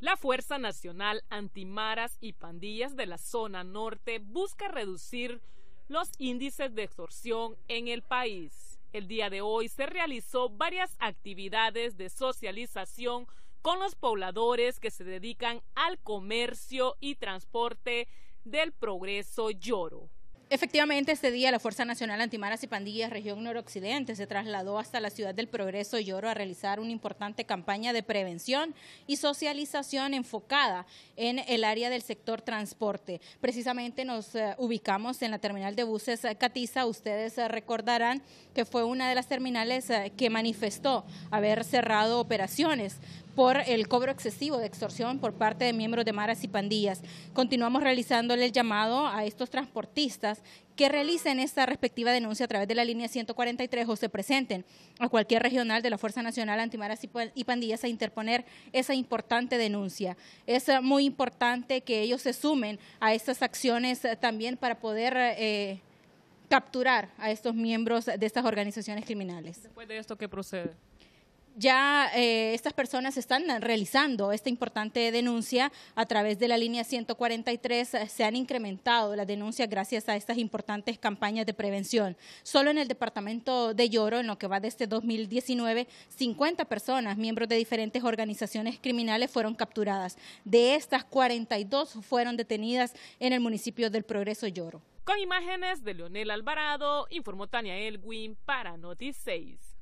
La Fuerza Nacional Antimaras y Pandillas de la Zona Norte busca reducir los índices de extorsión en el país. El día de hoy se realizó varias actividades de socialización con los pobladores que se dedican al comercio y transporte del Progreso Lloro. Efectivamente, este día la Fuerza Nacional Antimaras y Pandillas Región Noroccidente se trasladó hasta la ciudad del Progreso Lloro a realizar una importante campaña de prevención y socialización enfocada en el área del sector transporte. Precisamente nos eh, ubicamos en la terminal de buses eh, Catiza. Ustedes eh, recordarán que fue una de las terminales que manifestó haber cerrado operaciones por el cobro excesivo de extorsión por parte de miembros de maras y pandillas. Continuamos realizándole el llamado a estos transportistas que realicen esta respectiva denuncia a través de la línea 143 o se presenten a cualquier regional de la Fuerza Nacional Antimaras y Pandillas a interponer esa importante denuncia. Es eh, muy importante que ellos se sumen a estas acciones eh, también para poder... Eh, capturar a estos miembros de estas organizaciones criminales. Después de esto, ¿qué procede? ya eh, estas personas están realizando esta importante denuncia a través de la línea 143. Se han incrementado las denuncias gracias a estas importantes campañas de prevención. Solo en el departamento de Lloro, en lo que va de 2019, este 50 personas, miembros de diferentes organizaciones criminales, fueron capturadas. De estas, 42 fueron detenidas en el municipio del Progreso Lloro. Con imágenes de Leonel Alvarado, informó Tania Elwin para Notice 6.